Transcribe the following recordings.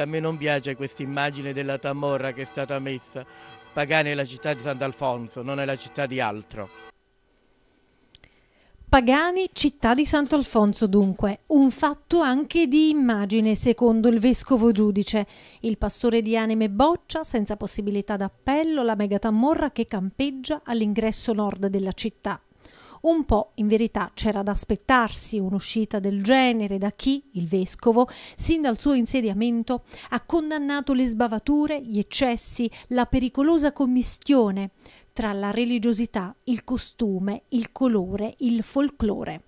A me non piace questa immagine della Tamorra che è stata messa. Pagani è la città di Sant'Alfonso, non è la città di altro. Pagani, città di Sant'Alfonso dunque, un fatto anche di immagine secondo il vescovo giudice, il pastore di anime boccia senza possibilità d'appello, la megatamorra che campeggia all'ingresso nord della città. Un po' in verità c'era da aspettarsi un'uscita del genere da chi, il vescovo, sin dal suo insediamento ha condannato le sbavature, gli eccessi, la pericolosa commistione tra la religiosità, il costume, il colore, il folklore.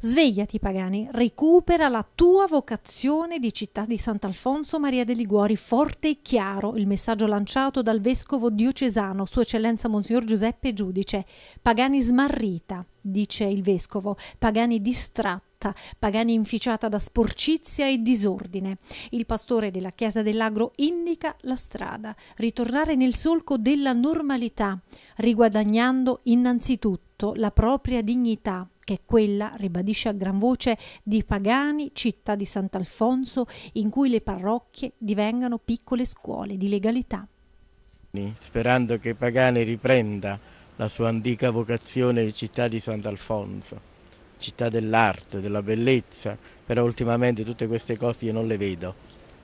Svegliati pagani, recupera la tua vocazione di città di Sant'Alfonso Maria dei Liguori, forte e chiaro il messaggio lanciato dal vescovo diocesano, Sua Eccellenza Monsignor Giuseppe Giudice. Pagani smarrita, dice il vescovo, Pagani distratta Pagani inficiata da sporcizia e disordine. Il pastore della Chiesa dell'Agro indica la strada, ritornare nel solco della normalità, riguadagnando innanzitutto la propria dignità che è quella, ribadisce a gran voce, di Pagani, città di Sant'Alfonso, in cui le parrocchie divengano piccole scuole di legalità. Sperando che Pagani riprenda la sua antica vocazione di città di Sant'Alfonso, città dell'arte, della bellezza, però ultimamente tutte queste cose io non le vedo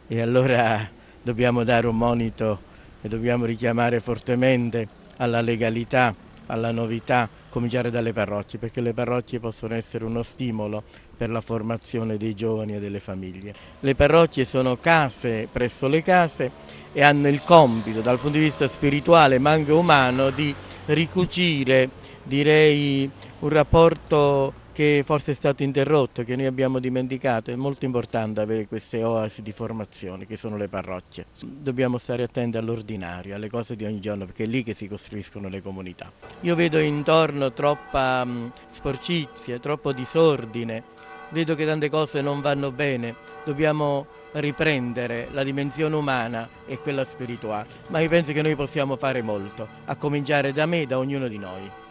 e allora dobbiamo dare un monito e dobbiamo richiamare fortemente alla legalità alla novità, cominciare dalle parrocchie, perché le parrocchie possono essere uno stimolo per la formazione dei giovani e delle famiglie. Le parrocchie sono case presso le case e hanno il compito dal punto di vista spirituale ma anche umano di ricucire direi un rapporto che forse è stato interrotto, che noi abbiamo dimenticato. È molto importante avere queste oasi di formazione che sono le parrocchie. Dobbiamo stare attenti all'ordinario, alle cose di ogni giorno, perché è lì che si costruiscono le comunità. Io vedo intorno troppa mm, sporcizia, troppo disordine, vedo che tante cose non vanno bene, dobbiamo riprendere la dimensione umana e quella spirituale, ma io penso che noi possiamo fare molto, a cominciare da me, e da ognuno di noi.